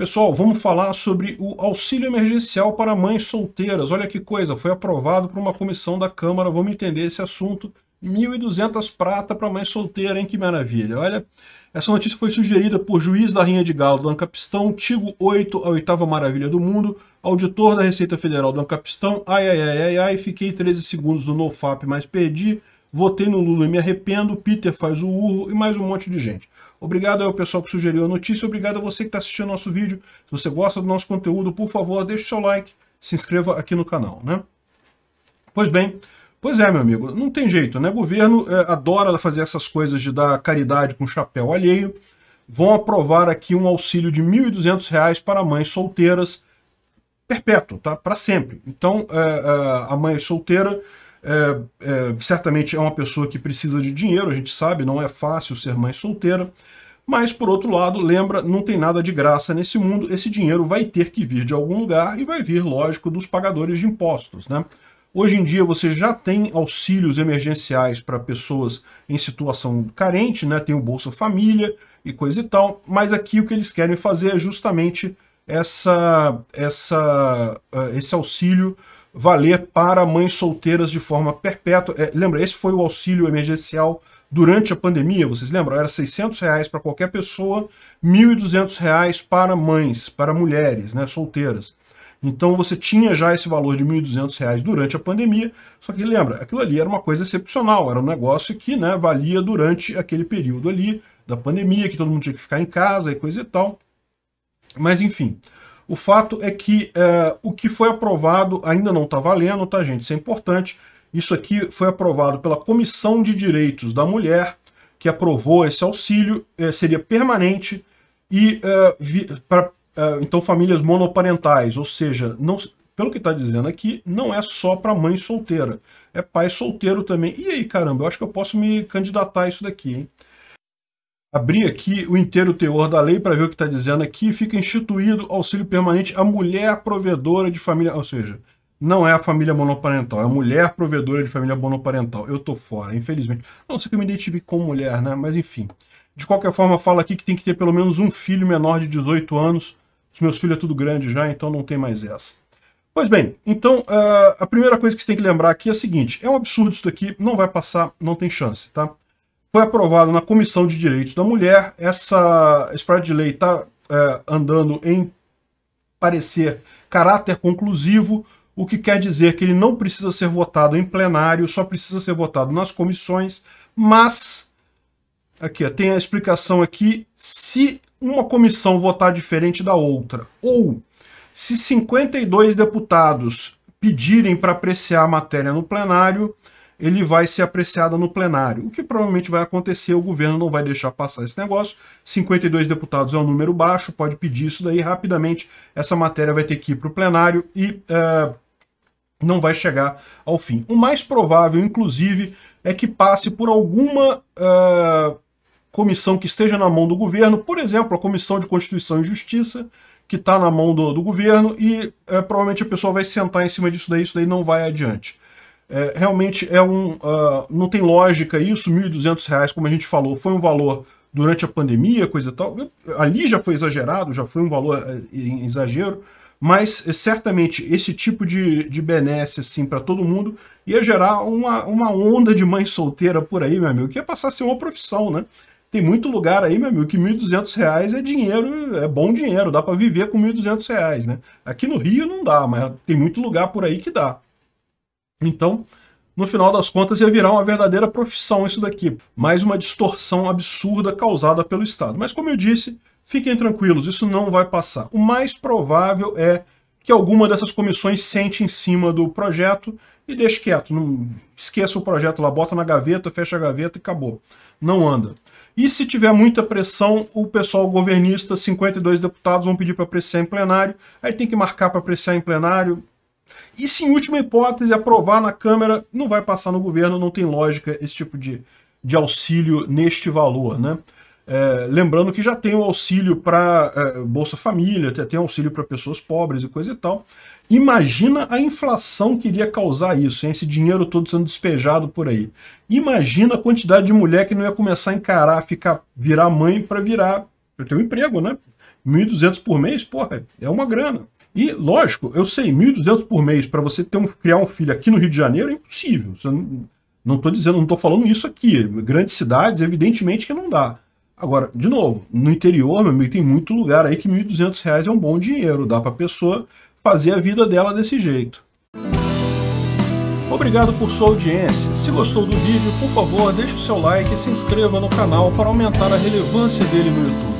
Pessoal, vamos falar sobre o auxílio emergencial para mães solteiras. Olha que coisa, foi aprovado por uma comissão da Câmara, vamos entender esse assunto. 1.200 prata para mãe solteira, hein? Que maravilha. Olha, essa notícia foi sugerida por juiz da Rinha de Galo do Ancapistão, Tigo 8, a oitava maravilha do mundo, auditor da Receita Federal do Ancapistão. Ai, ai, ai, ai, ai, fiquei 13 segundos no NoFap, mas perdi. Votei no Lula e me arrependo. Peter faz o urro e mais um monte de gente. Obrigado ao pessoal que sugeriu a notícia, obrigado a você que está assistindo nosso vídeo. Se você gosta do nosso conteúdo, por favor, deixe o seu like, se inscreva aqui no canal, né? Pois bem, pois é, meu amigo, não tem jeito, né? O governo é, adora fazer essas coisas de dar caridade com chapéu alheio. Vão aprovar aqui um auxílio de R$ 1.200 para mães solteiras, perpétuo, tá? Para sempre. Então, é, é, a mãe solteira é, é, certamente é uma pessoa que precisa de dinheiro, a gente sabe, não é fácil ser mãe solteira. Mas, por outro lado, lembra, não tem nada de graça nesse mundo, esse dinheiro vai ter que vir de algum lugar e vai vir, lógico, dos pagadores de impostos. Né? Hoje em dia você já tem auxílios emergenciais para pessoas em situação carente, né? tem o Bolsa Família e coisa e tal, mas aqui o que eles querem fazer é justamente essa, essa, eh, esse auxílio valer para mães solteiras de forma perpétua. É, lembra, esse foi o auxílio emergencial durante a pandemia, vocês lembram? Era 600 reais para qualquer pessoa, 1.200 reais para mães, para mulheres né, solteiras. Então você tinha já esse valor de 1.200 reais durante a pandemia, só que lembra, aquilo ali era uma coisa excepcional, era um negócio que né, valia durante aquele período ali da pandemia, que todo mundo tinha que ficar em casa e coisa e tal. Mas enfim, o fato é que é, o que foi aprovado ainda não está valendo, tá, gente? Isso é importante. Isso aqui foi aprovado pela Comissão de Direitos da Mulher, que aprovou esse auxílio, é, seria permanente, e é, vi, pra, é, então famílias monoparentais, ou seja, não, pelo que está dizendo aqui, não é só para mãe solteira, é pai solteiro também. E aí, caramba, eu acho que eu posso me candidatar a isso daqui, hein? abrir aqui o inteiro teor da lei para ver o que está dizendo aqui. Fica instituído auxílio permanente à mulher provedora de família, ou seja, não é a família monoparental, é a mulher provedora de família monoparental. Eu estou fora, infelizmente. Não sei que eu me identifique com mulher, né? Mas enfim. De qualquer forma, fala aqui que tem que ter pelo menos um filho menor de 18 anos. Os meus filhos é tudo grande já, então não tem mais essa. Pois bem, então ah, a primeira coisa que você tem que lembrar aqui é a seguinte: é um absurdo isso daqui, não vai passar, não tem chance, tá? foi aprovado na Comissão de Direitos da Mulher. Essa, esse projeto de lei está é, andando em parecer caráter conclusivo, o que quer dizer que ele não precisa ser votado em plenário, só precisa ser votado nas comissões, mas aqui ó, tem a explicação aqui se uma comissão votar diferente da outra ou se 52 deputados pedirem para apreciar a matéria no plenário, ele vai ser apreciado no plenário. O que provavelmente vai acontecer, o governo não vai deixar passar esse negócio. 52 deputados é um número baixo, pode pedir isso daí rapidamente. Essa matéria vai ter que ir para o plenário e uh, não vai chegar ao fim. O mais provável, inclusive, é que passe por alguma uh, comissão que esteja na mão do governo, por exemplo, a Comissão de Constituição e Justiça, que está na mão do, do governo, e eh, provavelmente a pessoa vai sentar em cima disso daí, isso daí não vai adiante. É, realmente é um, uh, não tem lógica isso, R$ 1.200, como a gente falou, foi um valor durante a pandemia, coisa e tal. Ali já foi exagerado, já foi um valor eh, em exagero, mas eh, certamente esse tipo de, de benesse assim, para todo mundo ia gerar uma, uma onda de mãe solteira por aí, meu amigo, que ia passar a ser uma profissão, né? Tem muito lugar aí, meu amigo, que R$ 1.200 é dinheiro, é bom dinheiro, dá para viver com R$ 1.200, né? Aqui no Rio não dá, mas tem muito lugar por aí que dá. Então, no final das contas, ia virar uma verdadeira profissão isso daqui. Mais uma distorção absurda causada pelo Estado. Mas como eu disse, fiquem tranquilos, isso não vai passar. O mais provável é que alguma dessas comissões sente em cima do projeto e deixe quieto. Não esqueça o projeto lá, bota na gaveta, fecha a gaveta e acabou. Não anda. E se tiver muita pressão, o pessoal governista, 52 deputados, vão pedir para apreciar em plenário. Aí tem que marcar para apreciar em plenário. E se, em última hipótese, aprovar na Câmara, não vai passar no governo, não tem lógica esse tipo de, de auxílio neste valor, né? É, lembrando que já tem o auxílio para é, Bolsa Família, até tem auxílio para pessoas pobres e coisa e tal. Imagina a inflação que iria causar isso, hein? esse dinheiro todo sendo despejado por aí. Imagina a quantidade de mulher que não ia começar a encarar, ficar, virar mãe para virar. Eu um emprego, né? 1.200 por mês, porra, é uma grana. E, lógico, eu sei, 1.200 por mês para você ter um, criar um filho aqui no Rio de Janeiro é impossível. Não, não dizendo, não estou falando isso aqui. Grandes cidades, evidentemente que não dá. Agora, de novo, no interior, meu amigo, tem muito lugar aí que R$ 1.200 é um bom dinheiro, dá para a pessoa fazer a vida dela desse jeito. Obrigado por sua audiência. Se gostou do vídeo, por favor, deixe o seu like e se inscreva no canal para aumentar a relevância dele no YouTube.